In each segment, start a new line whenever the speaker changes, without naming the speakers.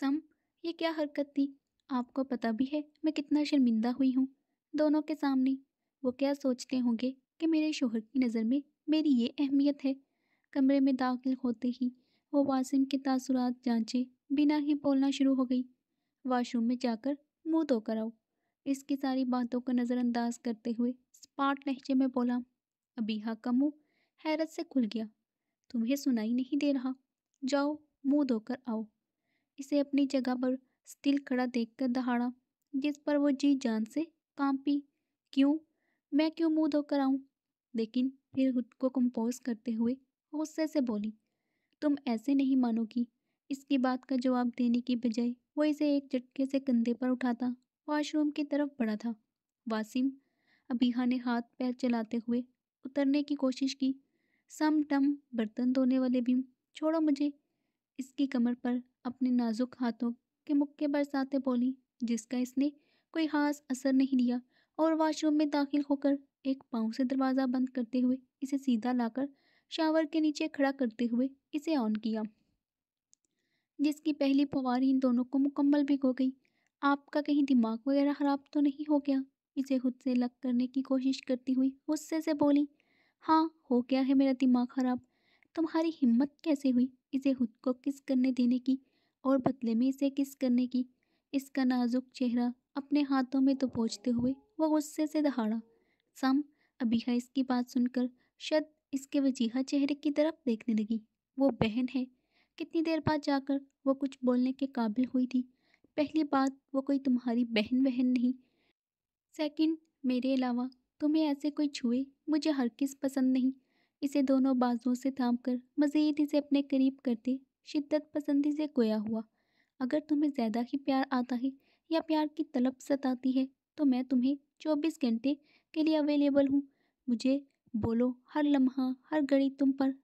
सम ये क्या हरकत थी आपको पता भी है मैं कितना शर्मिंदा हुई हूँ दोनों के सामने वो क्या सोचते होंगे कि मेरे शोहर की नज़र में मेरी ये अहमियत है कमरे में दाखिल होते ही वो वासिम के तासुरात जांचे बिना ही बोलना शुरू हो गई वाशरूम में जाकर मुंह धोकर आओ इसकी सारी बातों को नज़रअंदाज करते हुए स्पाट लहजे में बोला अबीहा का मुंह हैरत से खुल गया तुम्हें सुनाई नहीं दे रहा जाओ मुंह धोकर आओ इसे अपनी जगह पर स्टिल खड़ा देखकर दहाड़ा जिस पर वो जी जान से कांपी क्यों मैं क्यों मुंह धोकर आऊं लेकिन फिर खुद को कंपोज करते हुए गुस्से से बोली तुम ऐसे नहीं मानोगी इसकी बात का जवाब देने की बजाय वो इसे एक झटके से कंधे पर उठाता वॉशरूम की तरफ बढ़ा था वासिम अबीहा ने हाथ पैर चलाते हुए उतरने की कोशिश की सम टम बर्तन धोने वाले भीम छोड़ो मुझे इसकी कमर पर अपने नाजुक हाथों के मुक्के बरसाते बोली जिसका इसने कोई खास असर नहीं लिया और वॉशरूम में दाखिल होकर एक पाँव से दरवाज़ा बंद करते हुए इसे सीधा लाकर शावर के नीचे खड़ा करते हुए इसे ऑन किया जिसकी पहली फवार इन दोनों को मुकम्मल भिगो गई आपका कहीं दिमाग वगैरह ख़राब तो नहीं हो गया इसे खुद से लग करने की कोशिश करती हुई गुस्से से बोली हाँ हो गया है मेरा दिमाग ख़राब तुम्हारी हिम्मत कैसे हुई इसे खुद को किस करने देने की और बदले में इसे किस करने की इसका नाजुक चेहरा अपने हाथों में तो पहुँचते हुए वह गुस्से से दहाड़ा सम अबीहा इसकी बात सुनकर शद इसके वजीहा चेहरे की तरफ देखने लगी वो बहन है कितनी देर बाद जाकर वो कुछ बोलने के काबिल हुई थी पहली बात वो कोई तुम्हारी बहन बहन नहीं सेकंड मेरे अलावा तुम्हें ऐसे कोई छुए मुझे हर किस पसंद नहीं इसे दोनों बाजुओं से थाम कर मज़ीद इसे अपने करीब करते शिद्दत पसंदी से गोया हुआ अगर तुम्हें ज़्यादा ही प्यार आता है या प्यार की तलब सताती है तो मैं तुम्हें चौबीस घंटे के लिए अवेलेबल हूँ मुझे बोलो हर लम्हा हर घड़ी तुम पर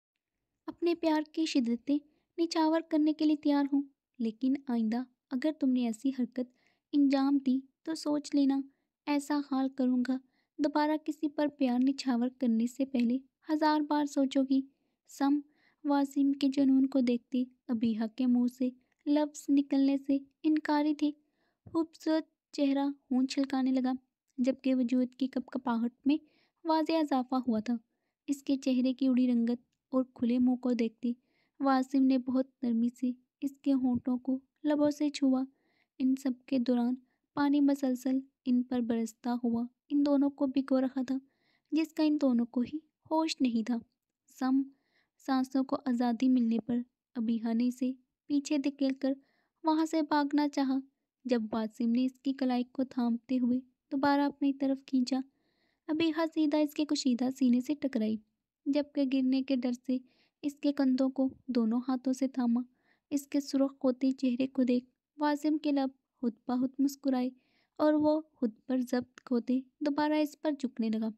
अपने प्यार की शिद्दतें निछावर करने के लिए तैयार हूँ लेकिन आइंदा अगर तुमने ऐसी हरकत इंजाम दी तो सोच लेना ऐसा हाल करूँगा दोबारा किसी पर प्यार निछावर करने से पहले हज़ार बार सोचोगी सम वासिम के जुनून को देखती अबीहा के मुंह से लफ्ज़ निकलने से इनकारी थी खूबसूरत चेहरा खून छिलकाने लगा जबकि वजूद की कपकपाहट में वाज इजाफा हुआ था इसके चेहरे की उड़ी रंगत और खुले मुंह को देखती वासिम ने बहुत नरमी से इसके होंठों को लबों से छुआ इन सब के दौरान पानी मसलसल इन पर बरसता हुआ इन दोनों को भिगो रखा था जिसका इन दोनों को ही होश नहीं था सम सांसों को आज़ादी मिलने पर अभिहानी से पीछे धकेल कर वहाँ से भागना चाहा जब वासिम ने इसकी कलाई को थामते हुए दोबारा अपनी तरफ खींचा अबीहा सीधा इसके कुशीदा सीने से टकराई जबकि गिरने के डर से इसके कंधों को दोनों हाथों से थामा इसके सुरख होते चेहरे को देख वासिम के लब खुद बहुत मुस्कुराए और वो खुद पर जब्त खोते दोबारा इस पर झुकने लगा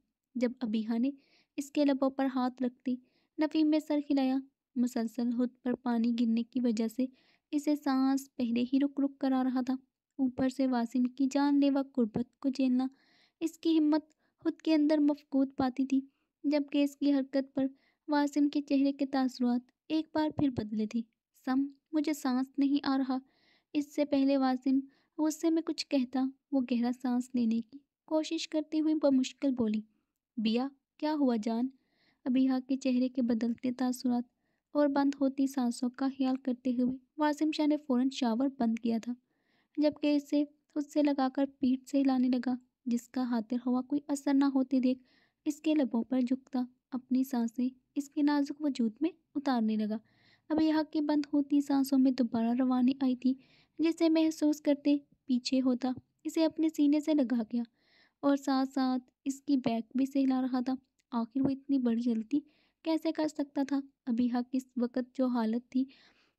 जब अबीहा ने इसके लबों पर हाथ रखते नफ़ीम ने सर हिलाया मुसलसल हद पर पानी गिरने की वजह से इसे सांस पहले ही रुक रुक कर आ रहा था ऊपर से वासिम की जानलेवा गुर्बत को झेलना इसकी हिम्मत खुद के अंदर मफकूत पाती थी जबकि इसकी हरकत पर वासिम के चेहरे के तासरात एक बार फिर बदले थे सम मुझे सांस नहीं आ रहा इससे पहले वासिम गुस्से में कुछ कहता वो गहरा सांस लेने की कोशिश करती हुई बमुश्किल बोली बिया क्या हुआ जान अबीहा के चेहरे के बदलते तासुरात और बंद होती सांसों का ख्याल करते हुए वासिम शाह ने फ़ौरन शावर बंद किया था जबकि इसे उससे लगाकर पीठ से हिलाने लगा जिसका हाथिर हवा कोई असर ना होते देख इसके लबों पर झुकता अपनी सांसें इसके नाजुक वजूद में उतारने लगा अब यहाँ की बंद होती सांसों में दोबारा रवानी आई थी जिसे महसूस करते पीछे होता इसे अपने सीने से लगा गया और साथ साथ इसकी बैक भी सहला रहा था आखिर वो इतनी बड़ी गलती कैसे कर सकता था अभी हक किस वक्त जो हालत थी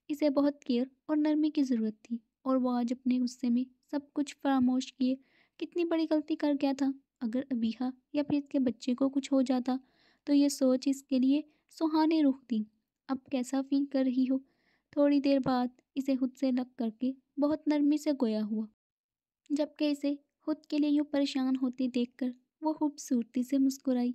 इसे बहुत केयर और नरमी की ज़रूरत थी और वो आज अपने गुस्से में सब कुछ फरामोश किए कितनी बड़ी गलती कर गया था अगर अबीहा या फिर इसके बच्चे को कुछ हो जाता तो ये सोच इसके लिए सुहाने रुख दी अब कैसा फील कर रही हो थोड़ी देर बाद इसे खुद से लग करके बहुत नरमी से गोया हुआ जबकि इसे खुद के लिए यूँ परेशान होते देखकर वो खूबसूरती से मुस्कुराई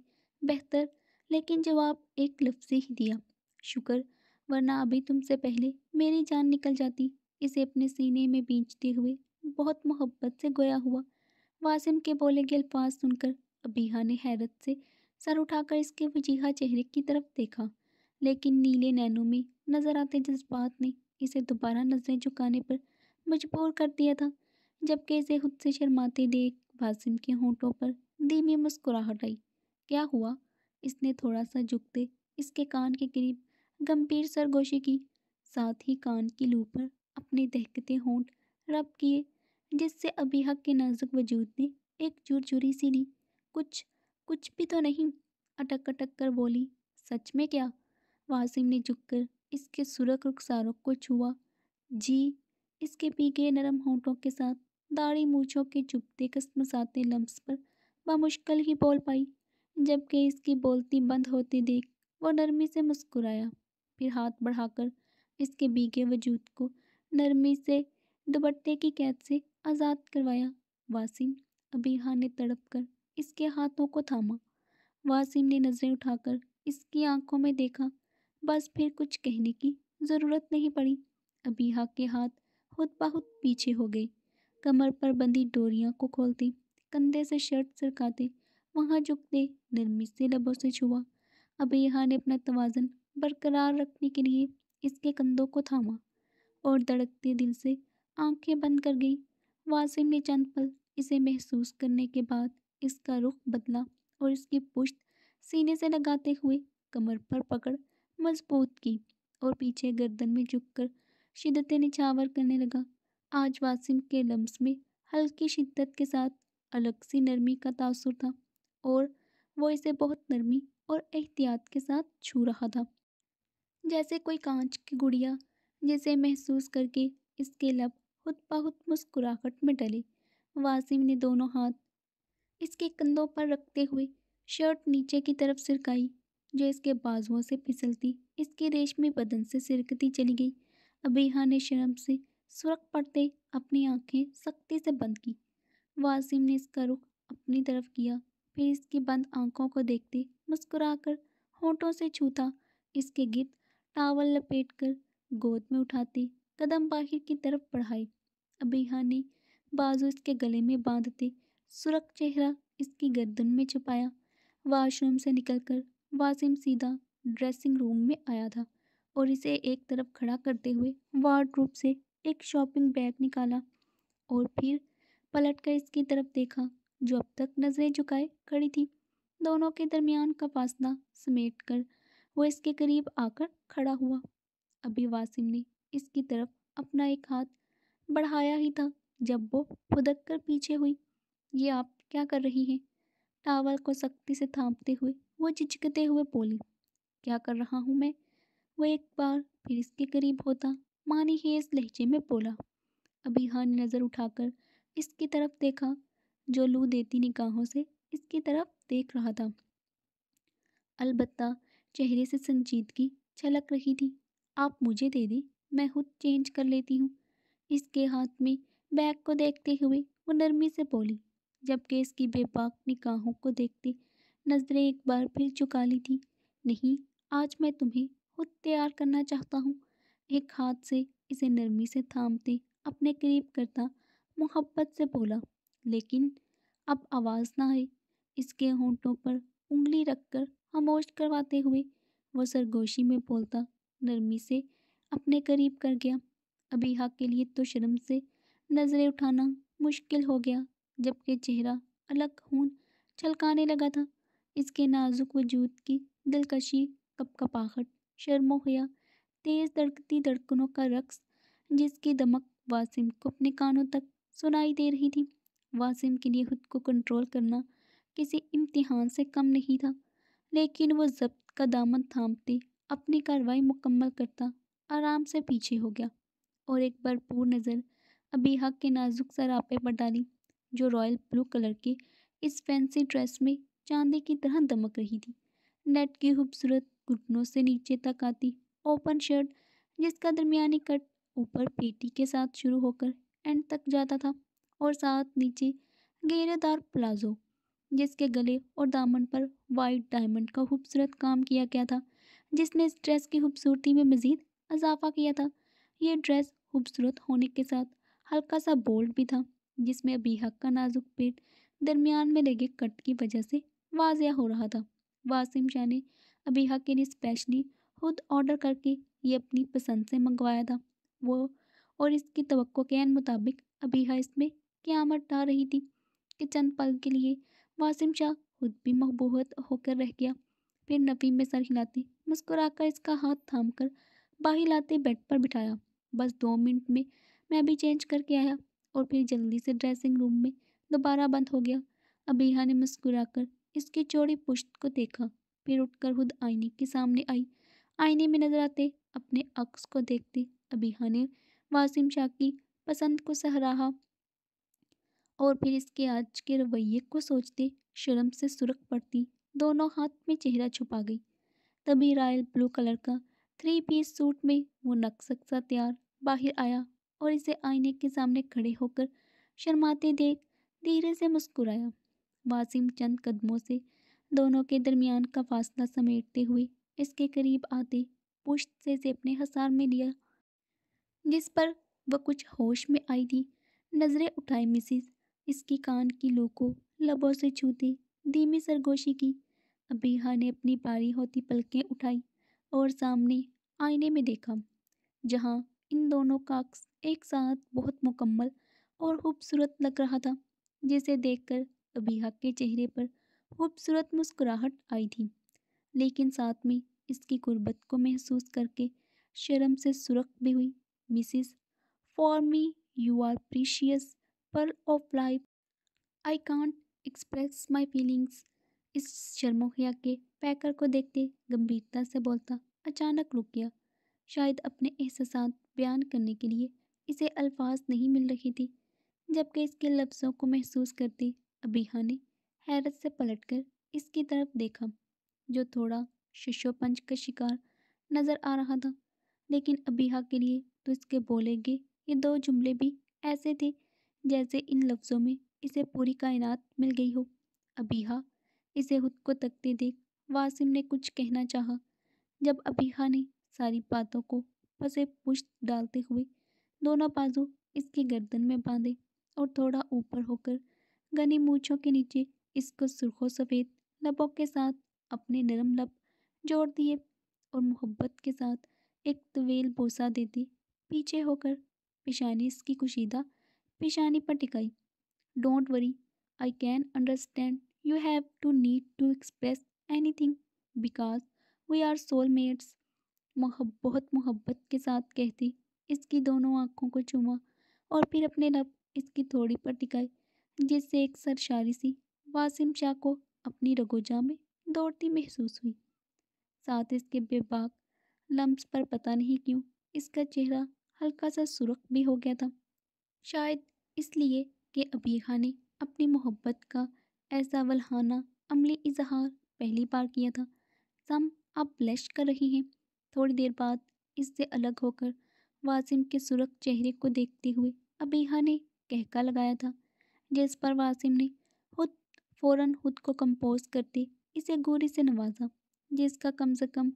बेहतर लेकिन जवाब एक लफ्ज़ से ही दिया शुक्र वरना अभी तुमसे पहले मेरी जान निकल जाती इसे अपने सीने में बींचते हुए बहुत मोहब्बत से गोया हुआ वासिम के बोले गए अल्फाज सुनकर अबीहा ने हैरत से सर उठाकर इसके वजीहा चेहरे की तरफ देखा लेकिन नीले नैनों में नज़र आते जज्बात ने इसे दोबारा नजरें झुकाने पर मजबूर कर दिया था जबकि इसे खुद से शर्माते देख वासिम के होंठों पर धीमी मुस्कुराहट आई क्या हुआ इसने थोड़ा सा झुकते इसके कान के करीब गंभीर सरगोशी की साथ ही कान की लू पर अपने दहकते होंठ रब किए जिससे अभी हक के नाजुक वजूद ने एक चुरचुरी सी ली कुछ कुछ भी तो नहीं अटक अटक कर बोली सच में क्या वासिम ने झुककर इसके सुरख रुखसारों को छुआ जी इसके पीके नरम होंठों के साथ दाढ़ी मूछों के चुपते कसमसाते लम्स पर बामुश्किल ही बोल पाई जबकि इसकी बोलती बंद होती देख वो नरमी से मुस्कुराया फिर हाथ बढ़ाकर इसके बीगे वजूद को नरमी से दुपट्टे की कैद से आज़ाद करवाया वासिम अबीहा ने तड़प कर इसके हाथों को थामा वासिम ने नज़रें उठाकर इसकी आंखों में देखा बस फिर कुछ कहने की ज़रूरत नहीं पड़ी अबीहा के हाथ खुद बहुत पीछे हो गए कमर पर बंधी डोरियां को खोलते कंधे से शर्ट सरकाते वहाँ झुकते नरमी से लबों से छुआ यहाँ ने अपना तोजन बरकरार रखने के लिए इसके कंधों को थामा और धड़कते दिल से आंखें बंद कर गई वासिम ने चंद पल इसे महसूस करने के बाद इसका रुख बदला और इसकी पुश्त सीने से लगाते हुए कमर पर पकड़ मजबूत की और पीछे गर्दन में झुककर शिद्दत निछावर करने लगा आज वासिम के लम्स में हल्की शिद्दत के साथ अलग सी नरमी का तासुर था और वो इसे बहुत नरमी और एहतियात के साथ छू रहा था जैसे कोई कांच की गुड़िया जिसे महसूस करके इसके लब खुद बहुत मुस्कुराहट में डले वासिम ने दोनों हाथ इसके कंधों पर रखते हुए शर्ट नीचे की तरफ सिरकाई जो इसके बाजुओं से फिसलती इसके रेशमी बदन से सिरकती चली गई अबीहा ने शर्म से सुरख पड़ते अपनी आंखें सख्ती से बंद की वासिम ने इसका रुख अपनी तरफ किया प्लीज की बंद आंखों को देखती मुस्कुराकर होठों से छूता इसके गिद टावल लपेट कर गोद में उठाती कदम बाहर की तरफ बढ़ाई अभी ने बाजू इसके गले में बांधते सुरख चेहरा इसकी गर्दन में छुपाया वाशरूम से निकलकर वासिम सीधा ड्रेसिंग रूम में आया था और इसे एक तरफ खड़ा करते हुए वार्ड से एक शॉपिंग बैग निकाला और फिर पलटकर इसकी तरफ देखा जो अब तक नजरें झुकाए खड़ी थी दोनों के दरमियान का फासला समेट कर वो इसके करीब आकर खड़ा हुआ अभी वासिम ने इसकी तरफ अपना एक हाथ बढ़ाया ही था जब वो फुदक कर पीछे हुई ये आप क्या कर रही हैं टावल को सख्ती से थामते हुए वो झिझकते हुए बोली क्या कर रहा हूँ मैं वो एक बार फिर इसके करीब होता मानी ही इस लहजे में बोला अभी हाँ नज़र उठाकर इसकी तरफ देखा जो लू देती निकाहों से इसकी तरफ देख रहा था अलबत्ता चेहरे से संजीदगी छलक रही थी आप मुझे दे दें मैं खुद चेंज कर लेती हूँ इसके हाथ में बैग को देखते हुए वो नरमी से बोली जबकि इसकी बेपाक निकाहों को देखते नजरें एक बार फिर चुका ली थी नहीं आज मैं तुम्हें खुद तैयार करना चाहता हूँ एक हाथ से इसे नरमी से थामते अपने करीब करता मोहब्बत से बोला लेकिन अब आवाज़ ना आई इसके होंठों पर उंगली रखकर खामोश करवाते हुए वह सरगोशी में बोलता नरमी से अपने करीब कर गया हक के लिए तो शर्म से नज़रें उठाना मुश्किल हो गया जबकि चेहरा अलग खून छलकाने लगा था इसके नाजुक वजूद की दिलकशी कपकपाहट हुआ तेज़ धड़कती धड़कनों का रक्स जिसकी दमक वासिम को अपने कानों तक सुनाई दे रही थी वासिम के लिए खुद को कंट्रोल करना किसी इम्तिहान से कम नहीं था लेकिन वो जब्त का दामन थामते अपनी कार्रवाई मुकम्मल करता आराम से पीछे हो गया और एक भरपूर नज़र अभी हक के नाजुक सरापे पर डाली जो रॉयल ब्लू कलर के इस फैंसी ड्रेस में चांदी की तरह दमक रही थी नेट की खूबसूरत घुटनों से नीचे तक आती ओपन शर्ट जिसका दरमियानी कट ऊपर पेटी के साथ शुरू होकर एंड तक जाता था और साथ नीचे घेरेदार प्लाजो जिसके गले और दामन पर वाइट डायमंड का खूबसूरत काम किया गया था जिसने इस ड्रेस की खूबसूरती में मज़ीद इजाफा किया था यह ड्रेस खूबसूरत होने के साथ हल्का सा बोल्ड भी था जिसमें अबीहक का नाजुक पेट दरमियान में लगे कट की वजह से वाजिया हो रहा था वासिम शाह ने हक के लिए स्पेशली खुद ऑर्डर करके ये अपनी पसंद से मंगवाया था वो और इसकी तो के मुताबिक अबीहा इसमें क्यामत ढा रही थी कि चंद पल के लिए वासिम शाह खुद भी महबूहत होकर रह गया फिर नफीम में सर हिलाते मुस्कुराकर इसका हाथ थाम कर लाते बेड पर बिठाया बस दो मिनट में मैं भी चेंज करके आया और फिर जल्दी से ड्रेसिंग रूम में दोबारा बंद हो गया अबीहा ने मुस्कुराकर इसकी चौड़ी पुश्त को देखा फिर उठकर खुद आईने के सामने आई आईने में नजर आते अपने अक्स को देखते अबीहा ने वासिम शाह की पसंद को सहराहा और फिर इसके आज के रवैये को सोचते शर्म से सुरख पड़ती दोनों हाथ में चेहरा छुपा गई तभी रॉयल ब्लू कलर का थ्री पीस सूट में वो नक्सक सा तैयार बाहर आया और इसे आईने के सामने खड़े होकर शर्माते देख धीरे से मुस्कुराया वासिम चंद कदमों से दोनों के दरमियान का फासला समेटते हुए इसके करीब आते पुश्त से से अपने हसार में लिया जिस पर वह कुछ होश में आई थी नज़रें उठाई मिसिस इसके कान की लो को लबों से छूते धीमी सरगोशी की अबीहा ने अपनी पारी होती पलकें उठाई और सामने आईने में देखा जहाँ इन दोनों का अक्स एक साथ बहुत मुकम्मल और खूबसूरत लग रहा था जिसे देखकर अबीहा के चेहरे पर खूबसूरत मुस्कुराहट आई थी लेकिन साथ में इसकी गुर्बत को महसूस करके शर्म से सुरख भी हुई Mrs for me you are precious pearl of life I can't express my feelings इस शर्मोहिया के पैकर को देखते गंभीरता से बोलता अचानक रुक गया शायद अपने एहसास बयान करने के लिए इसे अल्फाज नहीं मिल रही थी जबकि इसके लफ्ज़ों को महसूस करते अबीहा ने हैरत से पलटकर इसकी तरफ देखा जो थोड़ा शिशोपंच का शिकार नज़र आ रहा था लेकिन अबीहा के लिए तो इसके बोलेंगे ये दो जुमले भी ऐसे थे जैसे इन लफ्ज़ों में इसे पूरी कायनात मिल गई हो अबीहा इसे खुद को तकते देख वासिम ने कुछ कहना चाहा जब अबीहा ने सारी बातों को फंसे पुश्त डालते हुए दोनों बाजू इसकी गर्दन में बांधे और थोड़ा ऊपर होकर घनी मूछों के नीचे इसको सुरखों सफ़ेद लबों के साथ अपने नरम लब जोड़ दिए और मोहब्बत के साथ एक तवेल बोसा देते पीछे होकर पिशानी इसकी कुशीदा पेशानी पर टिकाई don't worry I can understand you have to need to express anything because we are soul mates बहुत मोहब्बत के साथ कहती इसकी दोनों आँखों को चूमा और फिर अपने लब इसकी थोड़ी पर टिकाई जिससे एक सरशारी सी वासिम शाह को अपनी रगोजा में दौड़ती महसूस हुई साथ इसके बेबाक लम्ब पर पता नहीं क्यों इसका चेहरा हल्का सा सुरख भी हो गया था शायद इसलिए कि अबीर खान ने अपनी मोहब्बत का ऐसा वल्हाना अमली इजहार पहली बार किया था सम आप ब्लश कर रही हैं थोड़ी देर बाद इससे अलग होकर वासिम के सुरख चेहरे को देखते हुए अबीहा ने कहका लगाया था जिस पर वासिम ने खुद फौरन खुद को कंपोज करते इसे गोरी से नवाजा जिसका कम से कम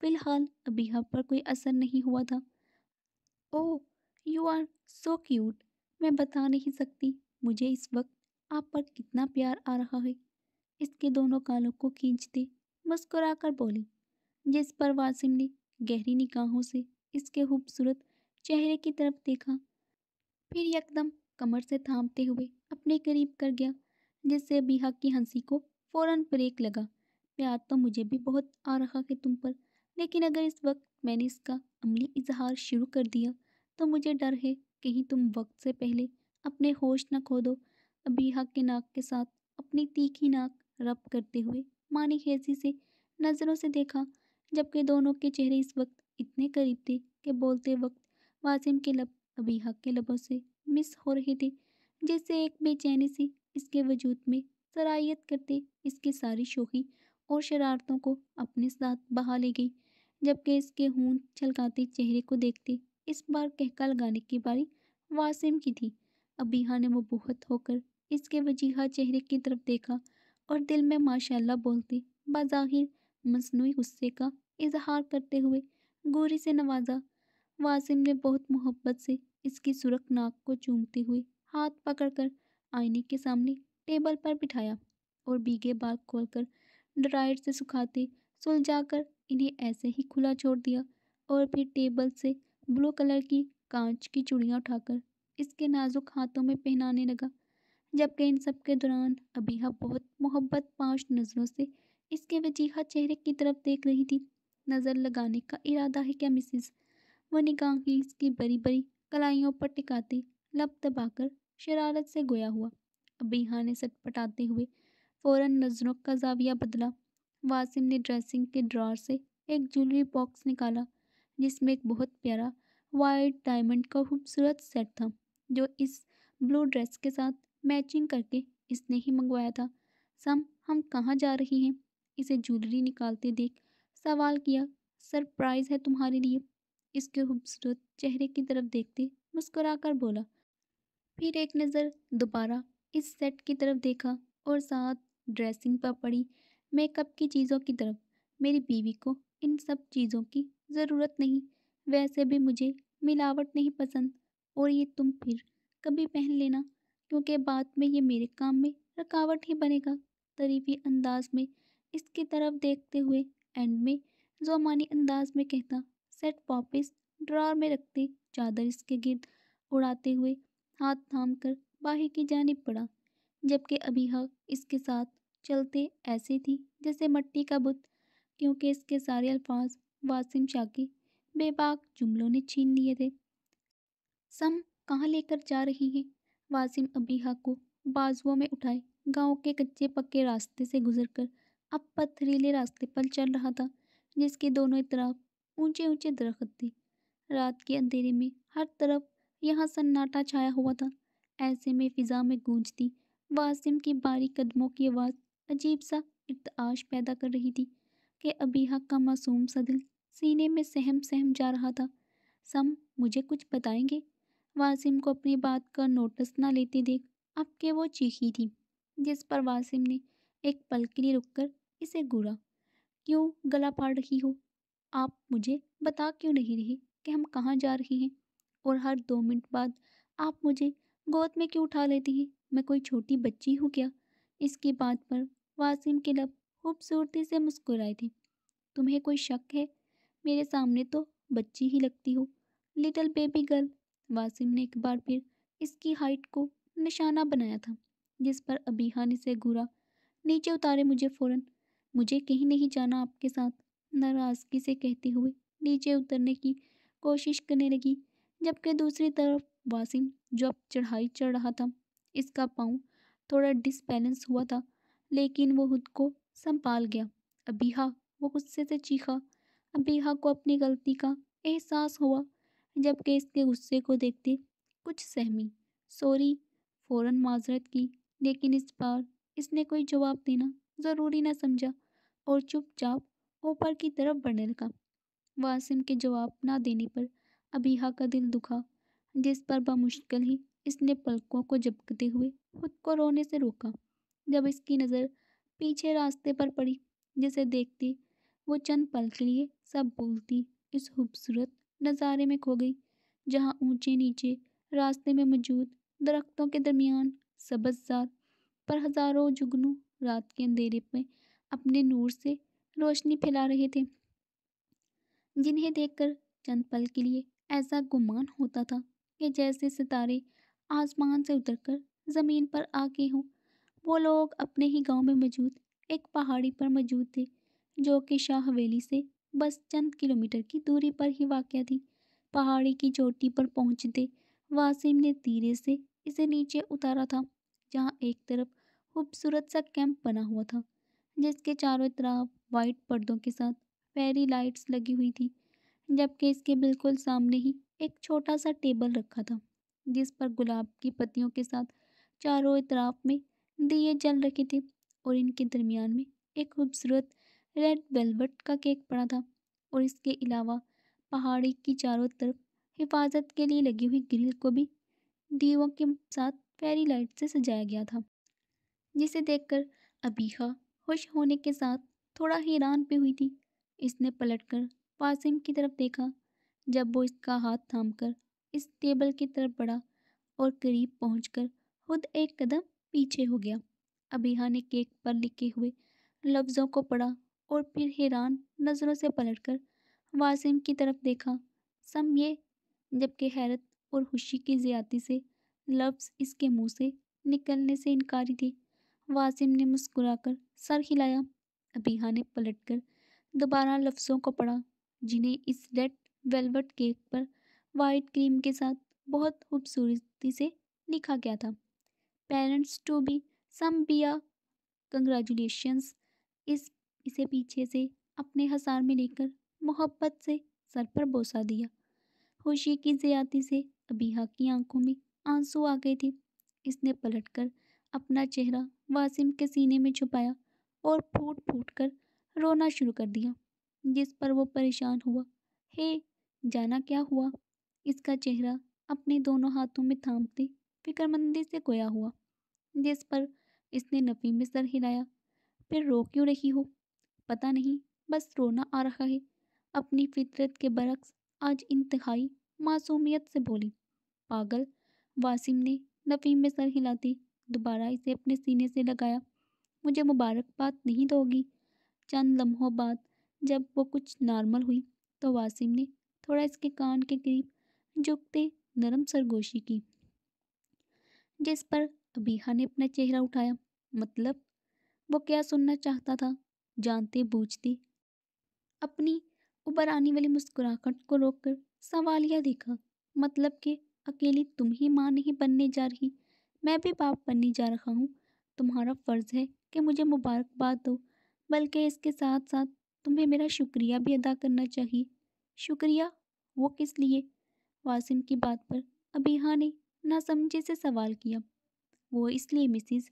फ़िलहाल अबीहा पर कोई असर नहीं हुआ था oh you are so cute मैं बता नहीं सकती मुझे इस वक्त आप पर कितना प्यार आ रहा है इसके दोनों कानों को खींचते मुस्कुराकर बोली जिस पर वासिम ने गहरी निकाहों से इसके खूबसूरत चेहरे की तरफ देखा फिर एकदम कमर से थामते हुए अपने करीब कर गया जिससे बीहा की हंसी को फौरन ब्रेक लगा प्यार तो मुझे भी बहुत आ रहा है तुम पर लेकिन अगर इस वक्त मैंने इसका अमली इजहार शुरू कर दिया तो मुझे डर है कहीं तुम वक्त से पहले अपने होश न खो दो हक के नाक के साथ अपनी तीखी नाक रब करते हुए मानी खेसी से नज़रों से देखा जबकि दोनों के चेहरे इस वक्त इतने करीब थे कि बोलते वक्त वासिम के लब अभी हक के लबों से मिस हो रहे थे जैसे एक बेचैनी सी इसके वजूद में सराइत करते इसकी सारी शोखी और शरारतों को अपने साथ बहा ले गई जबकि इसके हून छलकाते चेहरे को देखते इस बार कहका लगाने की बारी वासिम की थी अबीहा ने मुबहत होकर इसके वजीहा चेहरे की तरफ देखा और दिल में माशाल्लाह बोलते बाहिर मसनू गुस्से का इजहार करते हुए गोरी से नवाजा वासिम ने बहुत मोहब्बत से इसकी सुरख नाक को चूमते हुए हाथ पकड़कर आईने के सामने टेबल पर बिठाया और बीगे बाल खोलकर ड्रायर से सुखाते सुलझाकर इन्हें ऐसे ही खुला छोड़ दिया और फिर टेबल से ब्लू कलर की कांच की चूड़ियाँ उठाकर इसके नाजुक हाथों में पहनाने लगा जबकि इन सब के दौरान अबीहा बहुत मोहब्बत पाश नज़रों से इसके वजीहा चेहरे की तरफ देख रही थी नज़र लगाने का इरादा है क्या मिसिस वो निकाह इसकी बड़ी बड़ी कलाइयों पर टिकाते लब दबाकर शरारत से गोया हुआ अबीहा ने सटपटाते हुए फ़ौरन नज़रों का जाविया बदला वासिम ने ड्रेसिंग के ड्रॉर से एक ज्वेलरी बॉक्स निकाला जिसमें एक बहुत प्यारा वाइट डायमंड का खूबसूरत सेट था जो इस ब्लू ड्रेस के साथ मैचिंग करके इसने ही मंगवाया था सम हम कहाँ जा रही हैं इसे ज्वेलरी निकालते देख सवाल किया सरप्राइज़ है तुम्हारे लिए इसके खूबसूरत चेहरे की तरफ देखते मुस्कुराकर बोला फिर एक नज़र दोबारा इस सेट की तरफ देखा और साथ ड्रेसिंग पर पड़ी मेकअप की चीज़ों की तरफ मेरी बीवी को इन सब चीज़ों की ज़रूरत नहीं वैसे भी मुझे मिलावट नहीं पसंद और ये तुम फिर कभी पहन लेना क्योंकि बाद में ये मेरे काम में रुकावट ही बनेगा तरीफी अंदाज में इसकी तरफ देखते हुए एंड में जोमानी अंदाज में कहता सेट वापस ड्रॉर में रखते चादर इसके गिर्द उड़ाते हुए हाथ थाम कर बाहर की जानी पड़ा जबकि अभी हक इसके साथ चलते ऐसे थी जैसे मट्टी का बुत क्योंकि इसके सारे अल्फाज वासिम शाह के बेबाक जुमलों ने छीन लिए थे सम कहाँ लेकर जा रही हैं वासिम अबीहा को बाजुओं में उठाए गांव के कच्चे पक्के रास्ते से गुजरकर अब पथरीले रास्ते पर चल रहा था जिसके दोनों तरफ ऊंचे ऊंचे दरख्त थे रात के अंधेरे में हर तरफ यहाँ सन्नाटा छाया हुआ था ऐसे में फिजा में गूंजती वासिम की बारी कदमों की आवाज़ अजीब सा इतआश पैदा कर रही थी कि अबीहा का मासूम सदल सीने में सहम सहम जा रहा था सम मुझे कुछ बताएंगे वासिम को अपनी बात का नोटिस ना लेते देख अब के वो चीखी थी जिस पर वासिम ने एक पल के लिए रुककर इसे घूरा क्यों गला फाड़ रही हो आप मुझे बता क्यों नहीं रहे कि हम कहाँ जा रहे हैं और हर दो मिनट बाद आप मुझे गोद में क्यों उठा लेती हैं मैं कोई छोटी बच्ची हूँ क्या इसकी बात पर वासिम के लब खूबसूरती से मुस्कुराई थी तुम्हें कोई शक है मेरे सामने तो बच्ची ही लगती हो लिटिल बेबी गर्ल वासिम ने एक बार फिर इसकी हाइट को निशाना बनाया था जिस पर अबीहा ने से घूरा नीचे उतारे मुझे फ़ौरन मुझे कहीं नहीं जाना आपके साथ नाराज़गी से कहते हुए नीचे उतरने की कोशिश करने लगी जबकि दूसरी तरफ वासिम जो अब चढ़ाई चढ़ रहा था इसका पाँव थोड़ा डिसबैलेंस हुआ था लेकिन वो खुद को संभाल गया अबीहा वो गुस्से से चीखा अबीहा को अपनी गलती का एहसास हुआ जबकि इसके गुस्से को देखते कुछ सहमी सॉरी फौरन माजरत की लेकिन इस बार इसने कोई जवाब देना ज़रूरी ना समझा और चुपचाप ऊपर की तरफ बढ़ने लगा वासिम के जवाब ना देने पर अबीहा का दिल दुखा जिस पर बामुश्किल ही इसने पलकों को झपकते हुए खुद को रोने से रोका जब इसकी नज़र पीछे रास्ते पर पड़ी जिसे देखती वो चंद पल के लिए सब भूलती इस खूबसूरत नज़ारे में खो गई जहाँ ऊंचे नीचे रास्ते में मौजूद दरख्तों के दरमियान सबजार पर हज़ारों जुगनू रात के अंधेरे में अपने नूर से रोशनी फैला रहे थे जिन्हें देखकर चंद पल के लिए ऐसा गुमान होता था कि जैसे सितारे आसमान से उतरकर ज़मीन पर आके हों वो लोग अपने ही गांव में मौजूद एक पहाड़ी पर मौजूद थे जो कि शाह हवेली से बस चंद किलोमीटर की दूरी पर ही वाक़ थी पहाड़ी की चोटी पर पहुंचते वासिम ने धीरे से इसे नीचे उतारा था जहाँ एक तरफ खूबसूरत सा कैंप बना हुआ था जिसके चारों तरफ वाइट पर्दों के साथ फेरी लाइट्स लगी हुई थी जबकि इसके बिल्कुल सामने ही एक छोटा सा टेबल रखा था जिस पर गुलाब की पत्तियों के साथ चारों इतराफ में दिए जल रखे थे और इनके दरमियान में एक खूबसूरत रेड वेलवेट का केक पड़ा था और इसके अलावा पहाड़ी की चारों तरफ हिफाजत के लिए लगी हुई ग्रिल को भी दीवों के साथ फेरी लाइट से सजाया गया था जिसे देखकर अबीहा खुश होने के साथ थोड़ा हैरान भी हुई थी इसने पलटकर वासिम की तरफ देखा जब वो इसका हाथ थाम कर इस टेबल की तरफ बढ़ा और करीब पहुंचकर खुद एक कदम पीछे हो गया अबीहा ने केक पर लिखे हुए लफ्ज़ों को पढ़ा और फिर हैरान नज़रों से पलटकर वासिम की तरफ देखा सम ये जबकि हैरत और खुशी की ज़्यादती से लफ्ज़ इसके मुंह से निकलने से इनकारी थे वासिम ने मुस्कुराकर सर हिलाया अबीहा ने पलटकर दोबारा लफ्ज़ों को पढ़ा जिन्हें इस रेड वेलवेट केक पर वाइट क्रीम के साथ बहुत खूबसूरती से लिखा गया था पेरेंट्स टू बी सम बिया कंग्रेचुलेशंस इस इसे पीछे से अपने हसार में लेकर मोहब्बत से सर पर बोसा दिया खुशी की ज़्यादती से अबीहा की आंखों में आंसू आ गए थे इसने पलटकर अपना चेहरा वासिम के सीने में छुपाया और फूट फूट कर रोना शुरू कर दिया जिस पर वो परेशान हुआ हे जाना क्या हुआ इसका चेहरा अपने दोनों हाथों में थामते फिक्रमंदी से गोया हुआ जिस पर इसने नफी में सर हिलाया फिर रो क्यों रही हो पता नहीं बस रोना आ रहा है अपनी फितरत के बरक्स आज इंतहाई मासूमियत से बोली पागल वासिम ने नफीम में सर हिलाती दोबारा इसे अपने सीने से लगाया मुझे मुबारकबाद नहीं दोगी चंद लम्हों बाद जब वो कुछ नॉर्मल हुई तो वासिम ने थोड़ा इसके कान के करीब झुकते नरम सरगोशी की जिस पर अबीहा ने अपना चेहरा उठाया मतलब वो क्या सुनना चाहता था जानते बूझती अपनी उबर आने वाली मुस्कुराहट को रोककर सवालिया देखा मतलब कि अकेली तुम ही माँ नहीं बनने जा रही मैं भी बाप बनने जा रहा हूँ तुम्हारा फ़र्ज़ है कि मुझे मुबारकबाद दो बल्कि इसके साथ साथ तुम्हें मेरा शुक्रिया भी अदा करना चाहिए शुक्रिया वो किस लिए वासिम की बात पर अबीहा ने नासमझी से सवाल किया वो इसलिए मिसिस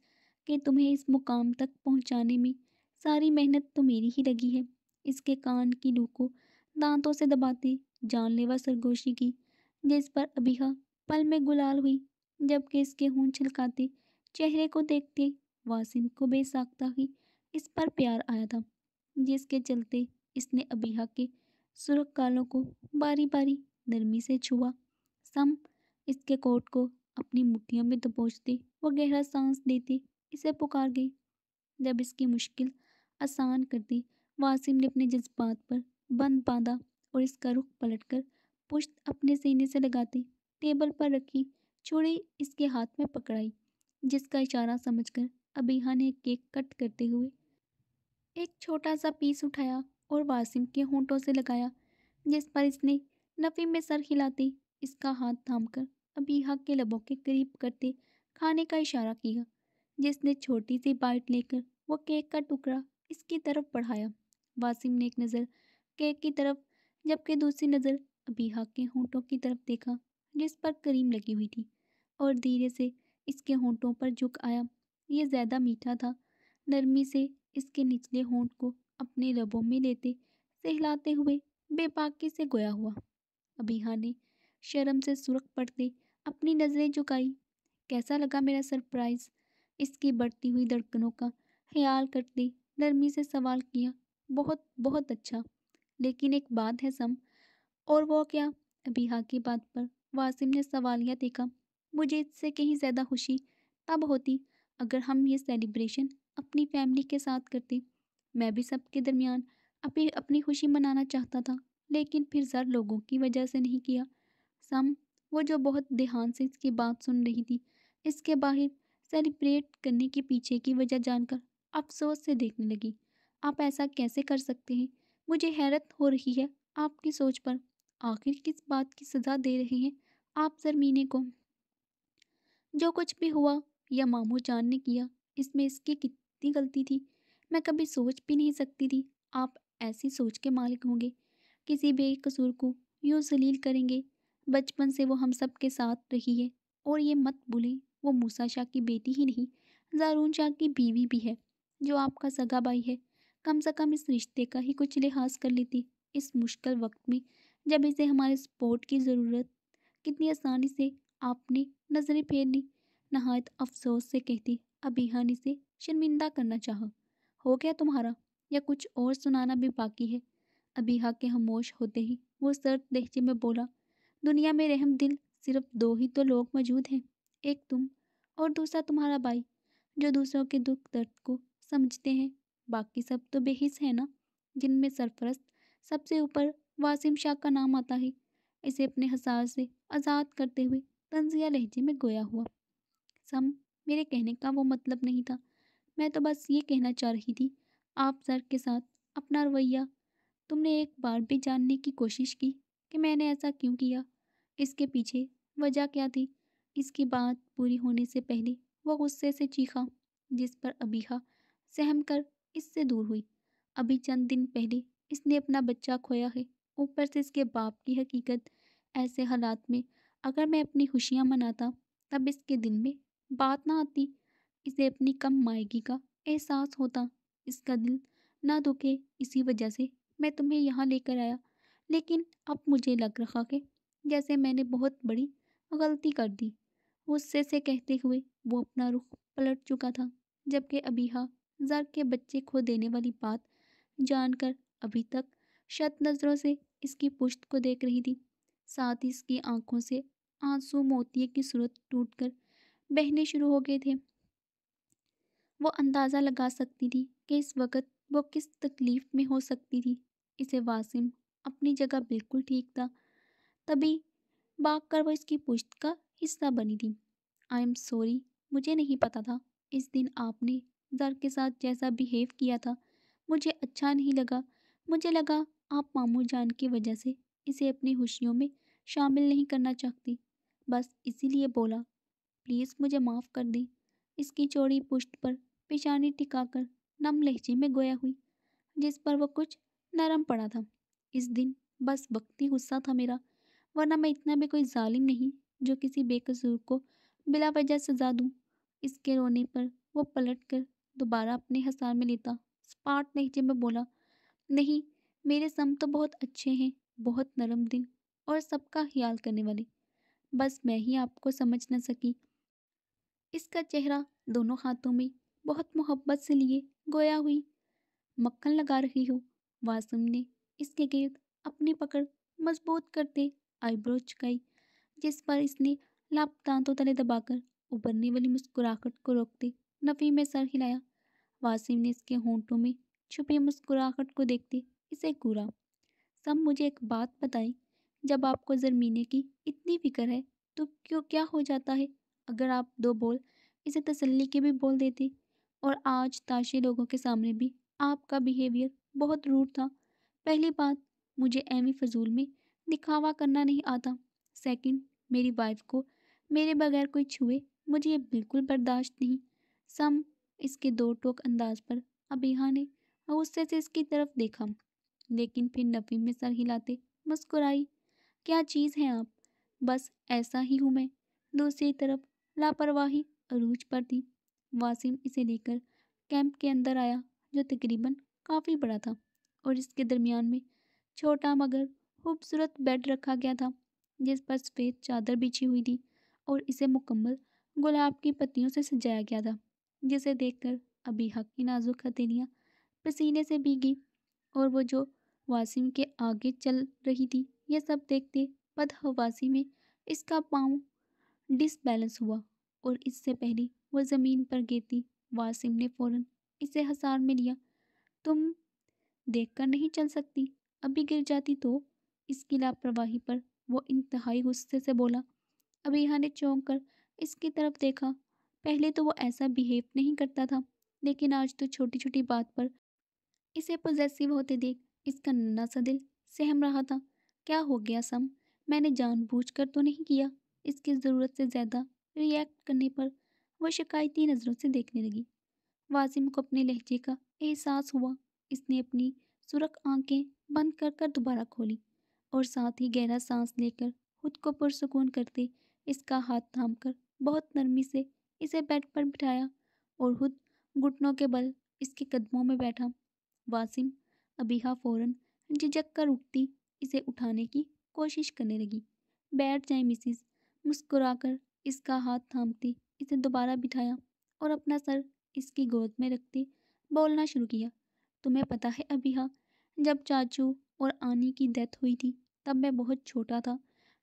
कि तुम्हें इस मुकाम तक पहुंचाने में सारी मेहनत तो मेरी ही लगी है इसके कान की लू को दांतों से दबाते जानलेवा सरगोशी की जिस पर अबीहा पल में गुलाल हुई जबकि इसके हूं छलकाते चेहरे को देखते वासिम को बेसाखता ही इस पर प्यार आया था जिसके चलते इसने अबीहा के सुरख कालों को बारी बारी नरमी से छुआ सम इसके कोट को अपनी मुट्ठियों में दबोचती वह गहरा सांस देती इसे पुकार गई जब इसकी मुश्किल आसान कर दी वासिम ने अपने जज्बात पर बंद बांधा और इसका रुख पलटकर पुश्त अपने सीने से लगाती टेबल पर रखी छुरी इसके हाथ में पकड़ाई जिसका इशारा समझकर अबीहा ने केक कट करते हुए एक छोटा सा पीस उठाया और वासिम के होंठों से लगाया जिस पर इसने नफ़ी में सर हिलाते इसका हाथ थाम कर अभी हक के लबों के करीब करते खाने का इशारा किया जिसने छोटी सी बाइट लेकर वो केक का टुकड़ा इसकी तरफ बढ़ाया वासिम ने एक नज़र केक की तरफ जबकि दूसरी नज़र अभी हक के होंठों की तरफ देखा जिस पर क्रीम लगी हुई थी और धीरे से इसके होंठों पर झुक आया ये ज़्यादा मीठा था नरमी से इसके निचले होंठ को अपने लबों में लेते सहलाते हुए बेपाकी से गोया हुआ अबीहा ने शर्म से सुरख पड़ते अपनी नज़रें झुकाई कैसा लगा मेरा सरप्राइज़ इसकी बढ़ती हुई धड़कनों का ख्याल करते नरमी से सवाल किया बहुत बहुत अच्छा लेकिन एक बात है सम और वो क्या अभी हाँ की बात पर वासिम ने सवालिया देखा मुझे इससे कहीं ज़्यादा खुशी तब होती अगर हम ये सेलिब्रेशन अपनी फैमिली के साथ करते मैं भी सबके दरमियान अपनी अपनी खुशी मनाना चाहता था लेकिन फिर सर लोगों की वजह से नहीं किया सम वो जो बहुत ध्यान से इसकी बात सुन रही थी इसके बाहर सेलिब्रेट करने के पीछे की वजह जानकर अफसोस से देखने लगी आप ऐसा कैसे कर सकते हैं मुझे हैरत हो रही है आपकी सोच पर आखिर किस बात की सज़ा दे रहे हैं आप जरमीने को जो कुछ भी हुआ या मामू जान ने किया इसमें इसकी कितनी गलती थी मैं कभी सोच भी नहीं सकती थी आप ऐसी सोच के मालिक होंगे किसी बेकसूर को यूँ जलील करेंगे बचपन से वो हम सब के साथ रही है और ये मत भूलें वो मूसा शाह की बेटी ही नहीं जारून शाह की बीवी भी है जो आपका सगा भाई है कम से कम इस रिश्ते का ही कुछ लिहाज कर लेती इस मुश्किल वक्त में जब इसे हमारे सपोर्ट की ज़रूरत कितनी आसानी से आपने नज़रें फेर ली नहायत अफसोस से कहती अभी ने से शर्मिंदा करना चाहा हो गया तुम्हारा या कुछ और सुनाना भी बाकी है अबीहा के खामोश होते ही वो सर्द लहजे में बोला दुनिया में रहम दिल सिर्फ दो ही तो लोग मौजूद हैं एक तुम और दूसरा तुम्हारा भाई जो दूसरों के दुख दर्द को समझते हैं बाकी सब तो बेहिस है ना जिनमें सरपरस्त सबसे ऊपर वासिम शाह का नाम आता है इसे अपने हजार से आज़ाद करते हुए तंजिया लहजे में गोया हुआ सम मेरे कहने का वो मतलब नहीं था मैं तो बस ये कहना चाह रही थी आप सर के साथ अपना रवैया तुमने एक बार भी जानने की कोशिश की कि मैंने ऐसा क्यों किया इसके पीछे वजह क्या थी इसकी बात पूरी होने से पहले वह गुस्से से चीखा जिस पर अबीहा सहम कर इससे दूर हुई अभी चंद दिन पहले इसने अपना बच्चा खोया है ऊपर से इसके बाप की हकीकत ऐसे हालात में अगर मैं अपनी खुशियाँ मनाता तब इसके दिल में बात ना आती इसे अपनी कम मायगी का एहसास होता इसका दिल ना दुखे इसी वजह से मैं तुम्हें यहाँ लेकर आया लेकिन अब मुझे लग रहा है जैसे मैंने बहुत बड़ी गलती कर दी गुस्से से कहते हुए वो अपना रुख पलट चुका था जबकि अबीहा जर के बच्चे खो देने वाली बात जानकर अभी तक शत नज़रों से इसकी पुश्त को देख रही थी साथ ही इसकी आंखों से आंसू मोती की सूरत टूटकर बहने शुरू हो गए थे वो अंदाज़ा लगा सकती थी कि इस वक्त वो किस तकलीफ़ में हो सकती थी इसे वासिम अपनी जगह बिल्कुल ठीक था तभी भाग कर वो इसकी पुश्त का हिस्सा बनी थी आई एम सॉरी मुझे नहीं पता था इस दिन आपने जर के साथ जैसा बिहेव किया था मुझे अच्छा नहीं लगा मुझे लगा आप मामू जान की वजह से इसे अपनी खुशियों में शामिल नहीं करना चाहती बस इसीलिए बोला प्लीज़ मुझे माफ़ कर दें इसकी चौड़ी पुष्ट पर पेशानी टिकाकर नम लहजे में गोया हुई जिस पर वो कुछ नरम पड़ा था इस दिन बस वक्ती गुस्सा था मेरा वरना मैं इतना भी कोई जालिम नहीं जो किसी बेकसूर को बिला वजह सजा दूँ इसके रोने पर वो पलट कर दोबारा अपने हसार में लेता स्पाट नहीजे में बोला नहीं मेरे सम तो बहुत अच्छे हैं बहुत नरम दिल और सबका ख्याल करने वाले बस मैं ही आपको समझ न सकी इसका चेहरा दोनों हाथों में बहुत मोहब्बत से लिए गोया हुई मक्खन लगा रही हो वासुम ने इसके गिर्द अपनी पकड़ मजबूत करते आईब्रो चुकाई जिस पर इसने लाप दांतों तले दबाकर उबरने वाली मुस्कुराहट को रोकते नफ़ी में सर हिलाया वासिम ने इसके होंठों में छुपी मुस्कुराहट को देखते इसे घूरा सब मुझे एक बात बताएं जब आपको जरमीने की इतनी फिक्र है तो क्यों क्या हो जाता है अगर आप दो बोल इसे तसल्ली के भी बोल देते और आज ताशे लोगों के सामने भी आपका बिहेवियर बहुत रूड था पहली बात मुझे एमी फजूल में दिखावा करना नहीं आता सेकंड मेरी वाइफ को मेरे बगैर कोई छुए मुझे ये बिल्कुल बर्दाश्त नहीं सम इसके दो टोक अंदाज पर अबीहा ने गुस्से से इसकी तरफ देखा लेकिन फिर नफ़ी में सर हिलाते मुस्कुराई क्या चीज़ है आप बस ऐसा ही हूँ मैं दूसरी तरफ लापरवाही अरूज पर थी वासिम इसे लेकर कैंप के अंदर आया जो तकरीबन काफ़ी बड़ा था और इसके दरमियान में छोटा मगर खूबसूरत बेड रखा गया था जिस पर सफ़ेद चादर बिछी हुई थी और इसे मुकम्मल गुलाब की पत्तियों से सजाया गया था जिसे देखकर हक की नाजुक हथेलियाँ पसीने से भीगी और वो जो वासिम के आगे चल रही थी यह सब देखते हवासी में इसका पाँव डिसबैलेंस हुआ और इससे पहले वह ज़मीन पर गिरती वासिम ने फ़ौरन इसे हसार में लिया तुम देखकर नहीं चल सकती अभी गिर जाती तो इसकी लापरवाही पर वो इंतहाई गुस्से से बोला अबीहा ने चौंक कर इसकी तरफ देखा पहले तो वो ऐसा बिहेव नहीं करता था लेकिन आज तो छोटी छोटी बात पर इसे पोजेसिव होते देख इसका नन्ना सा दिल सहम रहा था क्या हो गया सम मैंने जानबूझकर तो नहीं किया इसकी ज़रूरत से ज़्यादा रिएक्ट करने पर वह शिकायती नज़रों से देखने लगी वाजिम को अपने लहजे का एहसास हुआ इसने अपनी सुरख आंखें बंद कर कर दोबारा खोली और साथ ही गहरा सांस लेकर खुद को पुरसकून करते इसका हाथ थाम कर बहुत नरमी से इसे बेड पर बिठाया और खुद घुटनों के बल इसके कदमों में बैठा वासिम अबीहा फौरन झिझक कर उठती इसे उठाने की कोशिश करने लगी बैठ जाए मिसिस मुस्कुराकर इसका हाथ थामती इसे दोबारा बिठाया और अपना सर इसकी गोद में रखते बोलना शुरू किया तुम्हें पता है अभी हाँ जब चाचू और आनी की डेथ हुई थी तब मैं बहुत छोटा था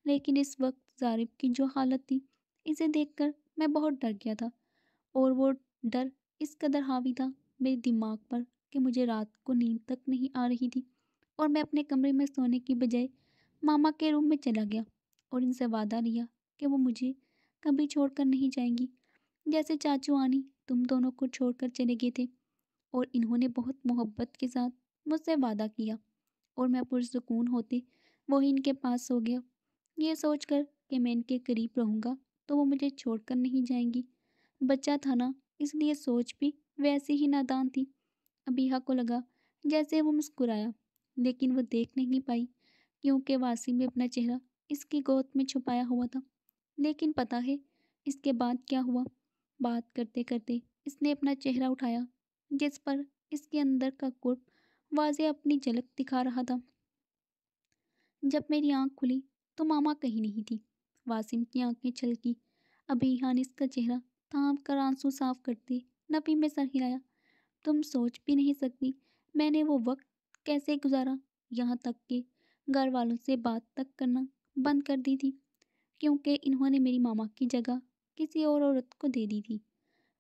लेकिन इस वक्त जारिब की जो हालत थी इसे देखकर मैं बहुत डर गया था और वो डर इस कदर हावी था मेरे दिमाग पर कि मुझे रात को नींद तक नहीं आ रही थी और मैं अपने कमरे में सोने की बजाय मामा के रूम में चला गया और इनसे वादा लिया कि वो मुझे कभी छोड़कर नहीं जाएंगी जैसे चाचू आनी तुम दोनों को छोड़कर चले गए थे और इन्होंने बहुत मोहब्बत के साथ मुझसे वादा किया और मैं पुरसकून होते वही इनके पास हो गया ये सोचकर कि मैं इनके करीब रहूँगा तो वो मुझे छोड़कर नहीं जाएंगी बच्चा था ना इसलिए सोच भी वैसी ही नादान थी अबीहा को लगा जैसे वो मुस्कुराया लेकिन वो देख नहीं पाई क्योंकि वासिम ने अपना चेहरा इसकी गोद में छुपाया हुआ था लेकिन पता है इसके बाद क्या हुआ बात करते करते इसने अपना चेहरा उठाया जिस पर इसके अंदर का कुर्ब वाजे अपनी झलक दिखा रहा था जब मेरी आंख खुली तो मामा कहीं नहीं थी वासिम की आंखें छलकी अभी हानिस का चेहरा थाम कर आंसू साफ करते नफी में सर हिलाया तुम सोच भी नहीं सकती मैंने वो वक्त कैसे गुजारा यहाँ तक कि घर वालों से बात तक करना बंद कर दी थी क्योंकि इन्होंने मेरी मामा की जगह किसी और औरत को दे दी थी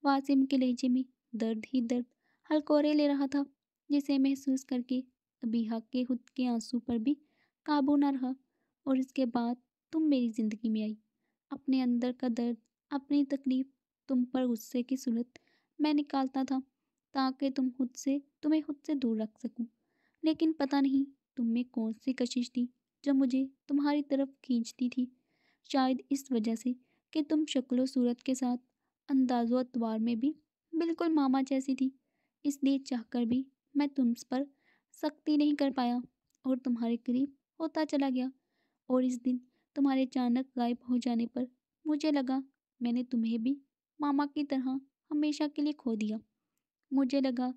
वासिम के लहजे में दर्द ही दर्द हलकोरे ले रहा था जिसे महसूस करके अबीहा के खुद के आंसू पर भी काबू न रहा और इसके बाद तुम मेरी ज़िंदगी में आई अपने अंदर का दर्द अपनी तकलीफ तुम पर गुस्से की सूरत मैं निकालता था ताकि तुम खुद से तुम्हें खुद से दूर रख सकूं लेकिन पता नहीं तुम में कौन सी कशिश थी जो मुझे तुम्हारी तरफ खींचती थी शायद इस वजह से कि तुम शक्लो सूरत के साथ अंदाज़ो अतवार में भी बिल्कुल मामा जैसी थी इसलिए चाहकर भी मैं तुम पर सख्ती नहीं कर पाया और तुम्हारे करीब होता चला गया और इस दिन तुम्हारे अचानक गायब हो जाने पर मुझे लगा मैंने तुम्हें भी मामा की तरह हमेशा के लिए खो दिया मुझे लगा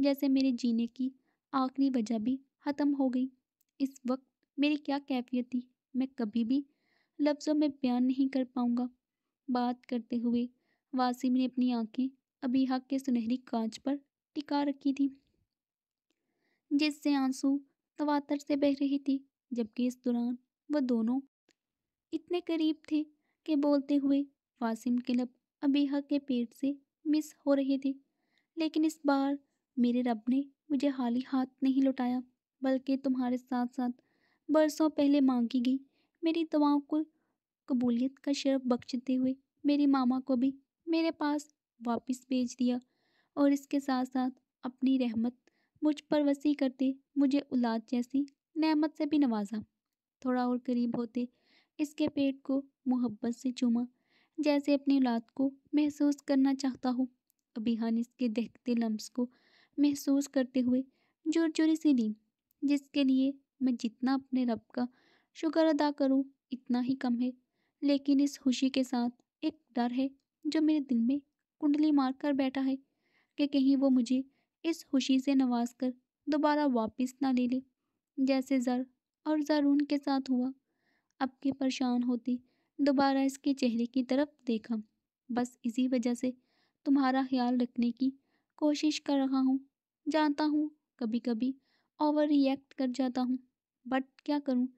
जैसे मेरे जीने की आखिरी वजह भी ख़त्म हो गई इस वक्त मेरी क्या कैफियत थी मैं कभी भी लफ्ज़ों में बयान नहीं कर पाऊँगा बात करते हुए वासिम ने अपनी आंखें हक के सुनहरी कांच पर टिका रखी थी जिससे आंसू तवातर से बह रही थी जबकि इस दौरान वह दोनों इतने करीब थे कि बोलते हुए वासिम के लब अबीहा के पेट से मिस हो रहे थे लेकिन इस बार मेरे रब ने मुझे हाली हाथ नहीं लौटाया बल्कि तुम्हारे साथ साथ बरसों पहले मांगी गई मेरी दुआओं को कबूलियत का शर्फ बख्शते हुए मेरी मामा को भी मेरे पास वापस भेज दिया और इसके साथ साथ अपनी रहमत मुझ पर वसी करते मुझे औलाद जैसी नेमत से भी नवाजा थोड़ा और करीब होते इसके पेट को मोहब्बत से चूमा जैसे अपनी औलाद को महसूस करना चाहता अभी अभिहान इसके दहकते लम्स को महसूस करते हुए जोर जोरी से ली जिसके लिए मैं जितना अपने रब का शुक्र अदा करूँ इतना ही कम है लेकिन इस खुशी के साथ एक डर है जो मेरे दिल में कुंडली मार कर बैठा है कि कहीं वो मुझे इस खुशी से नवाज कर दोबारा वापस ना ले ले जैसे ज़र और ज़ारून के साथ हुआ अब के परेशान होते दोबारा इसके चेहरे की तरफ देखा बस इसी वजह से तुम्हारा ख्याल रखने की कोशिश कर रहा हूँ जानता हूँ कभी कभी ओवर रिएक्ट कर जाता हूँ बट क्या करूँ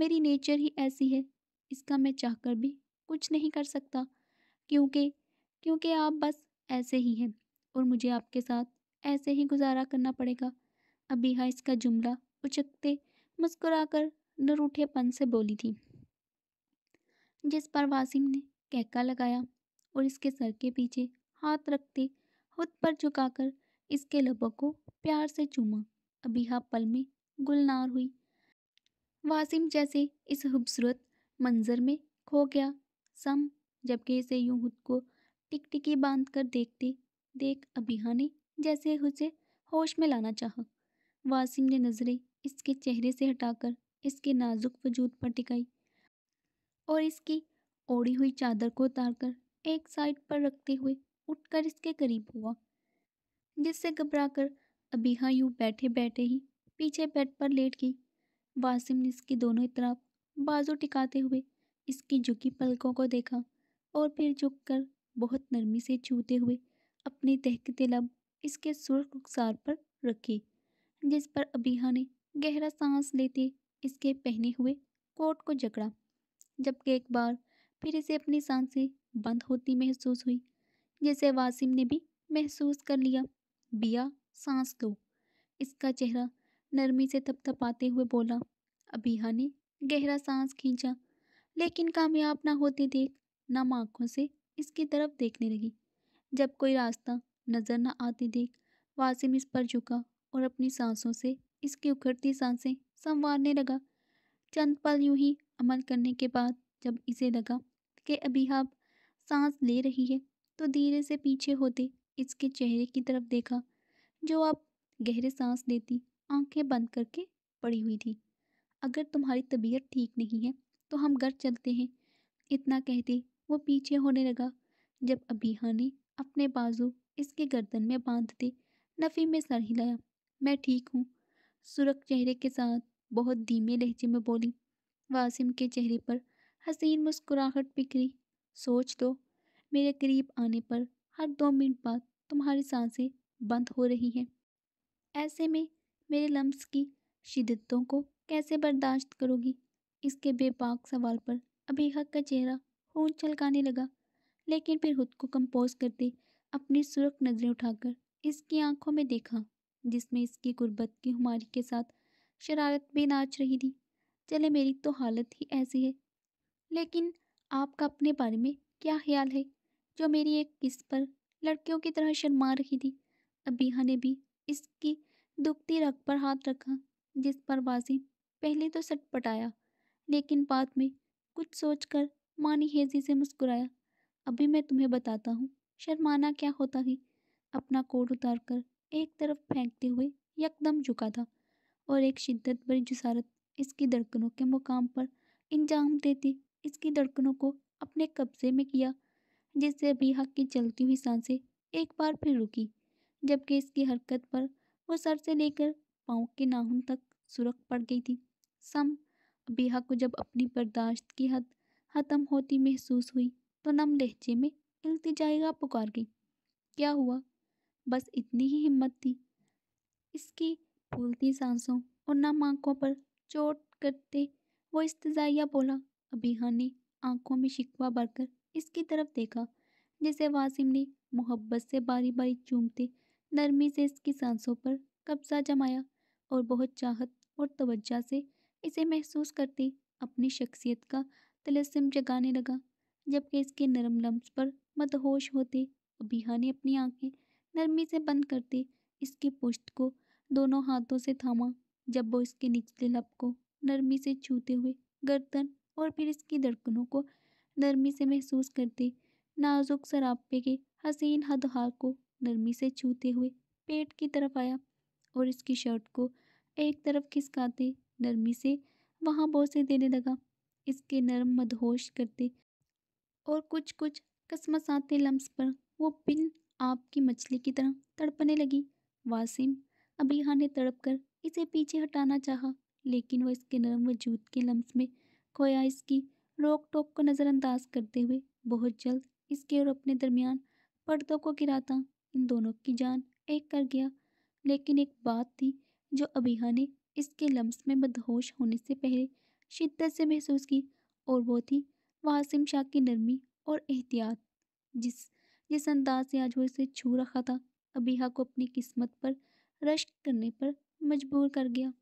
मेरी नेचर ही ऐसी है इसका मैं चाह कर भी कुछ नहीं कर सकता क्योंकि क्योंकि आप बस ऐसे ही हैं और मुझे आपके साथ ऐसे ही गुजारा करना पड़ेगा अबीहा इसका जुमला उचकते मुस्कुराकर नरूठेपन से बोली थी जिस पर वासिम ने कहका लगाया और इसके सर के पीछे हाथ रखते खुद पर झुकाकर इसके लबों को प्यार से चूमा अबीहा पल में गुलनार हुई वासिम जैसे इस खूबसूरत मंजर में खो गया सम जबकि इसे यूं खुद को टिकटिकी बांध कर देखते देख अभिहानी ने जैसे उसे होश में लाना चाहा वासिम ने नज़रें इसके चेहरे से हटाकर इसके नाजुक वजूद पर टिकाई और इसकी ओढ़ी हुई चादर को उतारकर एक साइड पर रखते हुए उठकर इसके करीब हुआ जिससे घबराकर अभिहा यूं बैठे बैठे ही पीछे बेड पर लेट गई वासिम ने इसकी दोनों तरफ बाजू टिकाते हुए इसकी झुकी पलकों को देखा और फिर झुककर बहुत नरमी से छूते हुए अपनी तहकते लब इसके सुर्ख रुखसार पर रखी जिस पर अबीहा ने गहरा सांस लेते इसके पहने हुए कोट को जकड़ा जबकि एक बार फिर इसे अपनी सांसें बंद होती महसूस हुई जैसे वासिम ने भी महसूस कर लिया बिया सांस लो इसका चेहरा नरमी से थपथपाते हुए बोला अबीहा ने गहरा सांस खींचा लेकिन कामयाब ना होते देख ना माँखों से इसकी तरफ देखने लगी जब कोई रास्ता नज़र न आते देख वासिम इस पर झुका और अपनी सांसों से इसकी उखड़ती सांसें संवारने लगा चंद पल यूं ही अमल करने के बाद जब इसे लगा कि अभी अभिहाब सांस ले रही है तो धीरे से पीछे होते इसके चेहरे की तरफ देखा जो आप गहरे सांस लेती आंखें बंद करके पड़ी हुई थी अगर तुम्हारी तबीयत ठीक नहीं है तो हम घर चलते हैं इतना कहते वो पीछे होने लगा जब अबीहा ने अपने बाजू इसके गर्दन में बांध दी नफ़ी में सर हिलाया मैं ठीक हूँ सुरख चेहरे के साथ बहुत धीमे लहजे में बोली वासिम के चेहरे पर हसीन मुस्कुराहट बिखरी सोच दो तो, मेरे करीब आने पर हर दो मिनट बाद तुम्हारी सांसें बंद हो रही हैं ऐसे में मेरे लम्स की शिदतों को कैसे बर्दाश्त करोगी इसके बेबाक सवाल पर हक का चेहरा खून छलकाने लगा लेकिन फिर खुद को कंपोज करते अपनी सुरख नज़रें उठाकर इसकी आंखों में देखा जिसमें इसकी गुर्बत की हमारी के साथ शरारत भी नाच रही थी चले मेरी तो हालत ही ऐसी है लेकिन आपका अपने बारे में क्या ख्याल है जो मेरी एक किस पर लड़कियों की तरह शर्मा रही थी अबीहा ने भी इसकी दुखती रख पर हाथ रखा जिस पर वाजी पहले तो सटपटाया लेकिन बाद में कुछ सोचकर मानी हेजी से मुस्कुराया अभी मैं तुम्हें बताता हूँ शर्माना क्या होता ही अपना कोट उतार कर एक तरफ फेंकते हुए यकदम झुका था और एक शिद्दत भरी जसारत इसकी धड़कनों के मुकाम पर इंजाम देती इसकी धड़कनों को अपने कब्जे में किया जिससे हक की चलती हुई सांसें एक बार फिर रुकी जबकि इसकी हरकत पर वो सर से लेकर पाँव के नाहन तक सुरख पड़ गई थी सम हक को जब अपनी बर्दाश्त की हद ख़त्म होती महसूस हुई तो नम लहजे में इल्तिजाएगा पुकार गई क्या हुआ बस इतनी ही हिम्मत थी इसकी फूलती सांसों और नम आंखों पर चोट करते वो इस्तजाइया बोला अबीहा ने आंखों में शिकवा भरकर इसकी तरफ देखा जिसे वासिम ने मोहब्बत से बारी बारी चूमते नरमी से इसकी सांसों पर कब्जा जमाया और बहुत चाहत और तवज्जा से इसे महसूस करते अपनी शख्सियत का तलस्म जगाने लगा जबकि इसके नरम लम्ब पर मदहोश होते अबीहा ने अपनी आंखें नरमी से बंद करते इसकी पुष्ट को दोनों हाथों से थामा जब वो इसके निचले लब को नरमी से छूते हुए गर्दन और फिर इसकी धड़कनों को नरमी से महसूस करते नाजुक सरापे के हसीन हदहार को नरमी से छूते हुए पेट की तरफ आया और इसकी शर्ट को एक तरफ खिसकाते नरमी से वहाँ बोसे देने लगा इसके नरम मदहोश करते और कुछ कुछ कसमसाते लम्स पर वो बिन आपकी मछली की तरह तड़पने लगी वासिम अबीहा ने तड़प कर इसे पीछे हटाना चाहा लेकिन वह इसके नरम वजूद के लम्स में खोया इसकी रोक टोक को नज़रअंदाज करते हुए बहुत जल्द इसके और अपने दरमियान पर्दों को गिराता इन दोनों की जान एक कर गया लेकिन एक बात थी जो अबीहा ने इसके लम्स में बदहोश होने से पहले शिद्दत से महसूस की और वो थी वासिम शाह की नरमी और एहतियात जिस जिस अंदाज से आज वो इसे छू रखा था अबीहा को अपनी किस्मत पर रश्क करने पर मजबूर कर गया